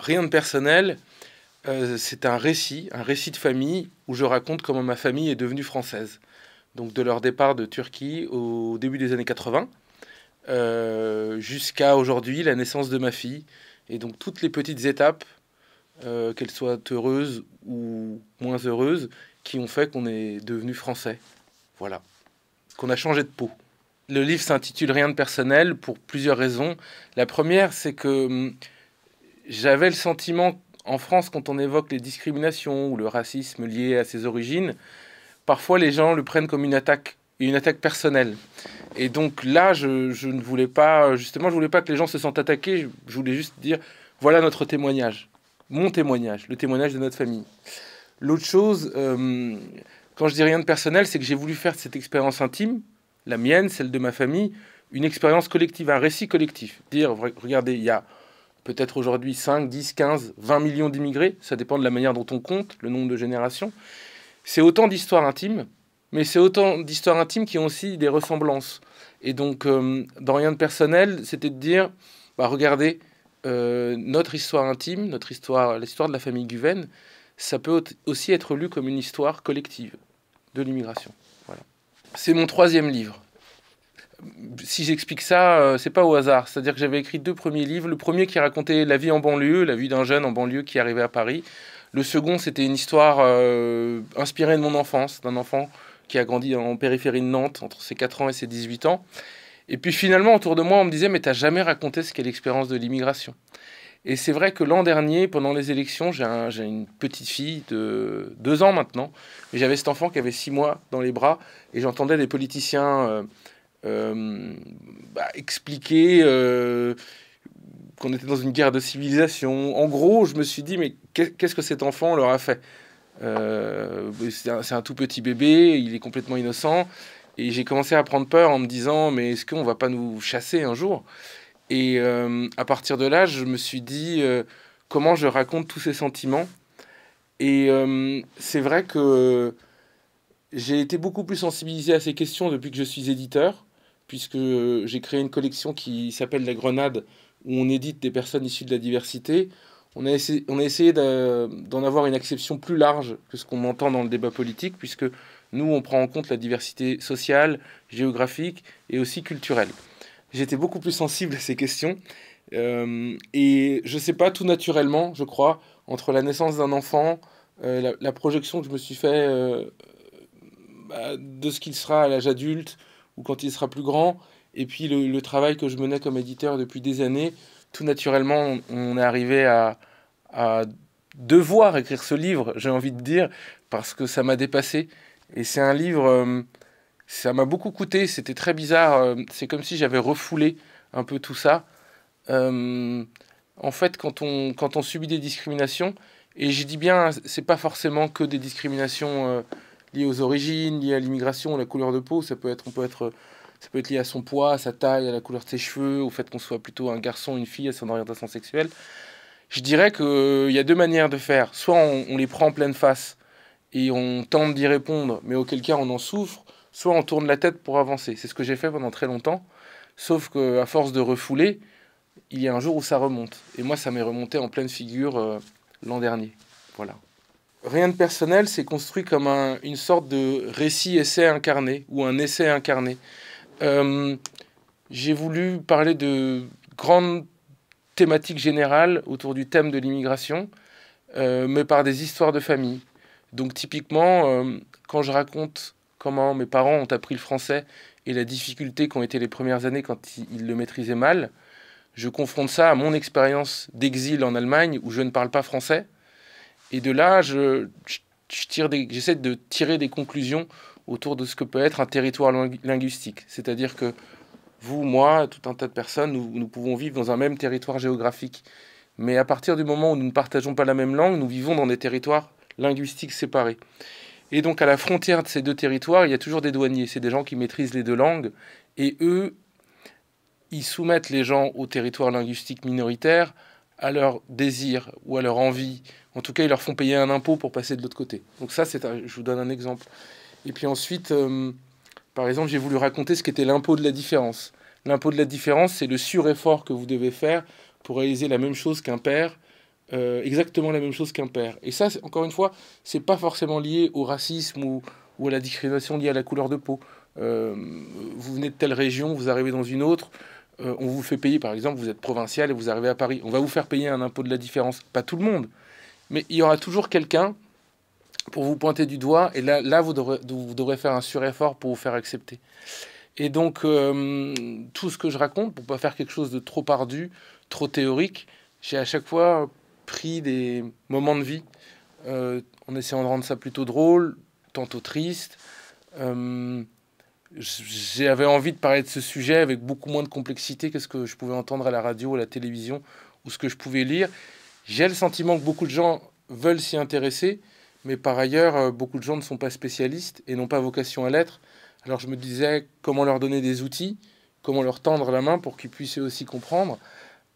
rien de personnel. Euh, c'est un récit, un récit de famille où je raconte comment ma famille est devenue française. Donc de leur départ de Turquie au début des années 80 euh, jusqu'à aujourd'hui, la naissance de ma fille. Et donc toutes les petites étapes, euh, qu'elles soient heureuses ou moins heureuses, qui ont fait qu'on est devenu français. Voilà. Qu'on a changé de peau. Le livre s'intitule Rien de personnel pour plusieurs raisons. La première, c'est que hum, j'avais le sentiment, en France, quand on évoque les discriminations ou le racisme lié à ses origines, parfois les gens le prennent comme une attaque une attaque personnelle. Et donc là, je, ne voulais pas, justement, je voulais pas que les gens se sentent attaqués. Je voulais juste dire, voilà notre témoignage, mon témoignage, le témoignage de notre famille. L'autre chose, euh, quand je dis rien de personnel, c'est que j'ai voulu faire de cette expérience intime, la mienne, celle de ma famille, une expérience collective, un récit collectif. Dire, regardez, il y a peut-être aujourd'hui 5, 10, 15, 20 millions d'immigrés, ça dépend de la manière dont on compte, le nombre de générations. C'est autant d'histoires intimes, mais c'est autant d'histoires intimes qui ont aussi des ressemblances. Et donc, euh, dans rien de personnel, c'était de dire, bah, regardez, euh, notre histoire intime, notre histoire, l'histoire de la famille Guven, ça peut aussi être lu comme une histoire collective de l'immigration. Voilà. C'est mon troisième livre si j'explique ça, euh, c'est pas au hasard. C'est-à-dire que j'avais écrit deux premiers livres. Le premier qui racontait la vie en banlieue, la vie d'un jeune en banlieue qui arrivait à Paris. Le second, c'était une histoire euh, inspirée de mon enfance, d'un enfant qui a grandi en périphérie de Nantes entre ses 4 ans et ses 18 ans. Et puis finalement, autour de moi, on me disait, mais t'as jamais raconté ce qu'est l'expérience de l'immigration. Et c'est vrai que l'an dernier, pendant les élections, j'ai une petite fille de 2 ans maintenant, j'avais cet enfant qui avait 6 mois dans les bras, et j'entendais des politiciens euh, euh, bah, expliquer euh, qu'on était dans une guerre de civilisation. En gros, je me suis dit, mais qu'est-ce que cet enfant leur a fait euh, C'est un, tout petit bébé, il est complètement innocent. Et j'ai commencé à prendre peur en me disant, mais est-ce qu'on va pas nous chasser un jour Et à partir de là, je me suis dit, comment je raconte tous ces sentiments Et c'est vrai que j'ai été beaucoup plus sensibilisé à ces questions depuis que je suis éditeur puisque j'ai créé une collection qui s'appelle La Grenade, où on édite des personnes issues de la diversité. On a, essayé, d'en avoir une acception plus large que ce qu'on entend dans le débat politique, puisque nous, on prend en compte la diversité sociale, géographique et aussi culturelle. J'étais beaucoup plus sensible à ces questions. Euh, et je ne sais pas, tout naturellement, je crois, entre la naissance d'un enfant, euh, la, projection que je me suis fait euh, bah, de ce qu'il sera à l'âge adulte, ou quand il sera plus grand, et puis le, travail que je menais comme éditeur depuis des années, tout naturellement, on est arrivé à, devoir écrire ce livre, j'ai envie de dire, parce que ça m'a dépassé. Et c'est un livre, euh, ça m'a beaucoup coûté, c'était très bizarre, euh, c'est comme si j'avais refoulé un peu tout ça. Euh, en fait, quand on, quand on subit des discriminations, et je dis bien, c'est pas forcément que des discriminations liées aux origines, liées à l'immigration, la couleur de peau. Ça peut être, on peut être, ça peut être lié à son poids, à sa taille, à la couleur de ses cheveux, au fait qu'on soit plutôt un garçon, une fille, à son orientation sexuelle. Je dirais qu'il euh, y a deux manières de faire. Soit on, les prend en pleine face et on tente d'y répondre, mais auquel cas on en souffre. Soit on tourne la tête pour avancer. C'est ce que j'ai fait pendant très longtemps. Sauf qu'à force de refouler, il y a un jour où ça remonte. Et moi, ça m'est remonté en pleine figure euh, l'an dernier. Voilà. Rien de personnel, c'est construit comme une sorte de récit-essai incarné ou un essai incarné. Euh, j'ai voulu parler de grandes thématiques générales autour du thème de l'immigration, euh, mais par des histoires de famille. Donc typiquement, euh, quand je raconte comment mes parents ont appris le français et la difficulté qu'ont été les premières années quand ils le maîtrisaient mal, je confronte ça à mon expérience d'exil en Allemagne où je ne parle pas français et de là, je, j'essaie de tirer des conclusions autour de ce que peut être un territoire linguistique. C'est-à-dire que vous, moi, tout un tas de personnes, nous, nous, pouvons vivre dans un même territoire géographique. Mais à partir du moment où nous ne partageons pas la même langue, nous vivons dans des territoires linguistiques séparés. Et donc à la frontière de ces deux territoires, il y a toujours des douaniers. C'est des gens qui maîtrisent les deux langues. Et eux, ils soumettent les gens au territoire linguistique minoritaire à leur désir ou à leur envie en tout cas, ils leur font payer un impôt pour passer de l'autre côté. Donc ça, c'est je vous donne un exemple. Et puis ensuite, euh, par exemple, j'ai voulu raconter ce qu'était l'impôt de la différence. L'impôt de la différence, c'est le sur-effort que vous devez faire pour réaliser la même chose qu'un père, euh, exactement la même chose qu'un père. Et ça, encore une fois, c'est pas forcément lié au racisme ou, à la discrimination liée à la couleur de peau. Euh, vous venez de telle région, vous arrivez dans une autre, on vous fait payer, par exemple, vous êtes provincial et vous arrivez à Paris, on va vous faire payer un impôt de la différence. Pas tout le monde, mais il y aura toujours quelqu'un pour vous pointer du doigt, et là, là vous, devrez, faire un sur-effort pour vous faire accepter. Et donc, euh, tout ce que je raconte, pour pas faire quelque chose de trop ardu, trop théorique, j'ai à chaque fois pris des moments de vie euh, en essayant de rendre ça plutôt drôle, tantôt triste. Euh, j'avais envie de parler de ce sujet avec beaucoup moins de complexité que ce que je pouvais entendre à la radio, à la télévision ou ce que je pouvais lire. J'ai le sentiment que beaucoup de gens veulent s'y intéresser, mais par ailleurs, euh, beaucoup de gens ne sont pas spécialistes et n'ont pas vocation à l'être. Alors je me disais comment leur donner des outils, comment leur tendre la main pour qu'ils puissent aussi comprendre.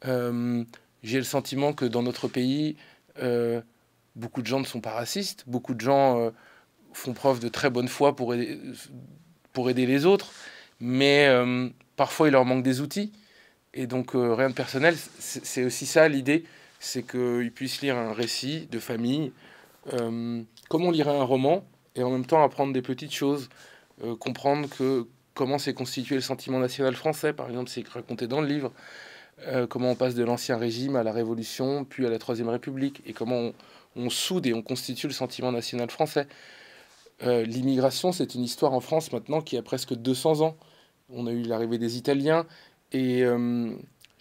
Euh, j'ai le sentiment que dans notre pays, euh, beaucoup de gens ne sont pas racistes, beaucoup de gens font preuve de très bonne foi pour pour aider les autres, mais parfois il leur manque des outils. Et donc rien de personnel, c'est aussi ça l'idée c'est qu'ils puissent lire un récit de famille, euh, comme on lirait un roman, et en même temps apprendre des petites choses, euh, comprendre que comment s'est constitué le sentiment national français, par exemple, c'est raconté dans le livre, euh, comment on passe de l'ancien régime à la Révolution, puis à la Troisième République, et comment on, on soude et on constitue le sentiment national français. L'immigration, c'est une histoire en France maintenant qui a presque 200 ans. On a eu l'arrivée des Italiens, et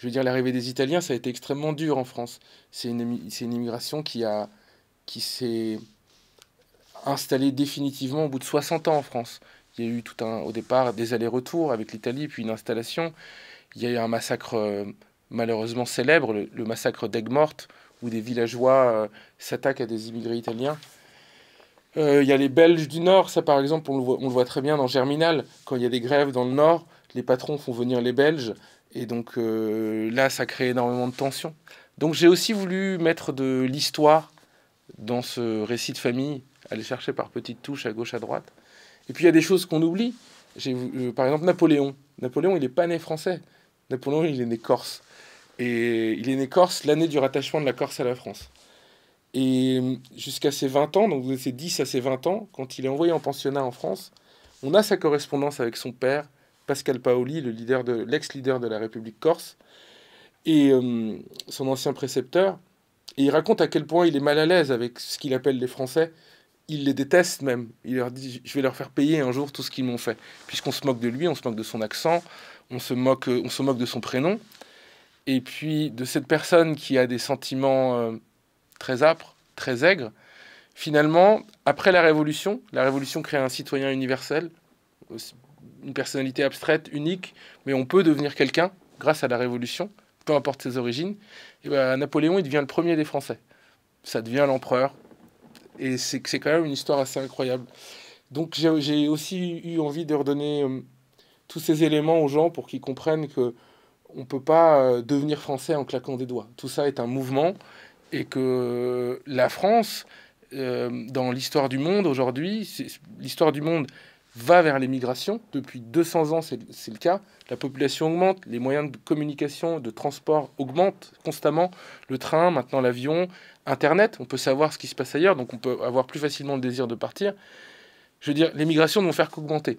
je veux dire, l'arrivée des Italiens, ça a été extrêmement dur en France. C'est une, c'est une immigration qui, a, qui s'est installée définitivement au bout de 60 ans en France. Il y a eu tout un, au départ des allers-retours avec l'Italie, puis une installation. Il y a eu un massacre euh, malheureusement célèbre, le, massacre d'Aigues-Mortes, où des villageois euh, s'attaquent à des immigrés italiens. Euh, il y a les Belges du Nord, ça par exemple, on le, on le voit très bien dans Germinal. Quand il y a des grèves dans le Nord, les patrons font venir les Belges et donc euh, là, ça crée énormément de tensions. Donc j'ai aussi voulu mettre de l'histoire dans ce récit de famille, aller chercher par petites touches à gauche, à droite. Et puis il y a des choses qu'on oublie. Euh, par exemple, Napoléon. Napoléon, il n'est pas né français. Napoléon, il est né corse. Et il est né corse l'année du rattachement de la Corse à la France. Et jusqu'à ses 20 ans, donc de ses 10 à ses 20 ans, quand il est envoyé en pensionnat en France, on a sa correspondance avec son père, Pascal Paoli, le leader de l'ex-leader de la République corse, et euh, son ancien précepteur. il raconte à quel point il est mal à l'aise avec ce qu'il appelle les Français. Il les déteste même. Il leur dit Je vais leur faire payer un jour tout ce qu'ils m'ont fait. Puisqu'on se moque de lui, on se moque de son accent, on se moque, on se moque de son prénom. Et puis de cette personne qui a des sentiments euh, très âpres, très aigres. Finalement, après la Révolution, la Révolution crée un citoyen universel, une personnalité abstraite, unique, mais on peut devenir quelqu'un grâce à la Révolution, peu importe ses origines. Bah, Napoléon, il devient le premier des Français. Ça devient l'empereur. Et c'est quand même une histoire assez incroyable. Donc j'ai aussi eu envie de redonner euh, tous ces éléments aux gens pour qu'ils comprennent que on peut pas euh, devenir français en claquant des doigts. Tout ça est un mouvement et que la France, euh, dans l'histoire du monde aujourd'hui, l'histoire du monde, va vers les migrations. Depuis 200 ans, c'est le cas. La population augmente, les moyens de communication, de transport augmentent constamment. Le train, maintenant l'avion, Internet, on peut savoir ce qui se passe ailleurs, donc on peut avoir plus facilement le désir de partir. Je veux dire, les migrations ne vont faire qu'augmenter.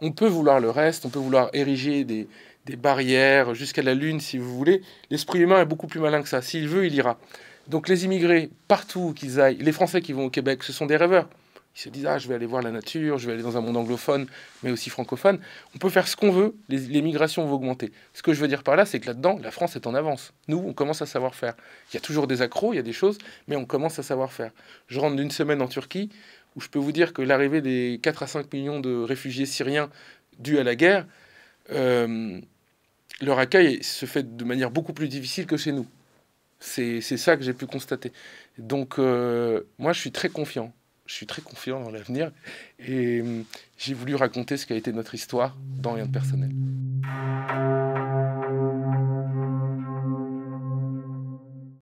On peut vouloir le reste, on peut vouloir ériger des, des barrières jusqu'à la Lune, si vous voulez. L'esprit humain est beaucoup plus malin que ça. S'il veut, il ira. Donc les immigrés, partout qu'ils aillent, les Français qui vont au Québec, ce sont des rêveurs. Ils se disent, ah, je vais aller voir la nature, je vais aller dans un monde anglophone, mais aussi francophone. On peut faire ce qu'on veut, les, les, migrations vont augmenter. Ce que je veux dire par là, c'est que là-dedans, la France est en avance. Nous, on commence à savoir faire. Il y a toujours des accros, il y a des choses, mais on commence à savoir faire. Je rentre d'une semaine en Turquie, où je peux vous dire que l'arrivée des 4 à 5 millions de réfugiés syriens dus à la guerre, euh, leur accueil se fait de manière beaucoup plus difficile que chez nous. C'est ça que j'ai pu constater. Donc, euh, moi, je suis très confiant je suis très confiant dans l'avenir et hum, j'ai voulu raconter ce qu'a été notre histoire dans rien de personnel.